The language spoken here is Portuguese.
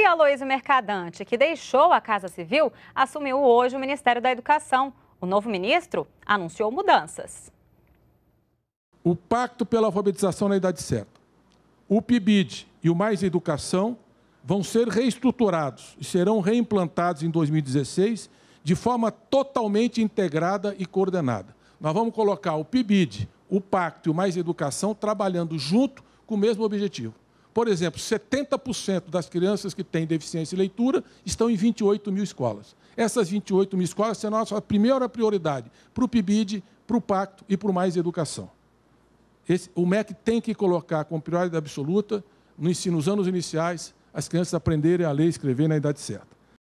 E Aloysio Mercadante, que deixou a Casa Civil, assumiu hoje o Ministério da Educação. O novo ministro anunciou mudanças. O Pacto pela Alfabetização na Idade Certa, o PIBID e o Mais Educação vão ser reestruturados e serão reimplantados em 2016 de forma totalmente integrada e coordenada. Nós vamos colocar o PIBID, o Pacto e o Mais Educação trabalhando junto com o mesmo objetivo. Por exemplo, 70% das crianças que têm deficiência de leitura estão em 28 mil escolas. Essas 28 mil escolas serão a nossa primeira prioridade para o PIBID, para o Pacto e para o Mais Educação. Esse, o MEC tem que colocar como prioridade absoluta, no ensino, nos anos iniciais, as crianças aprenderem a ler e escrever na idade certa.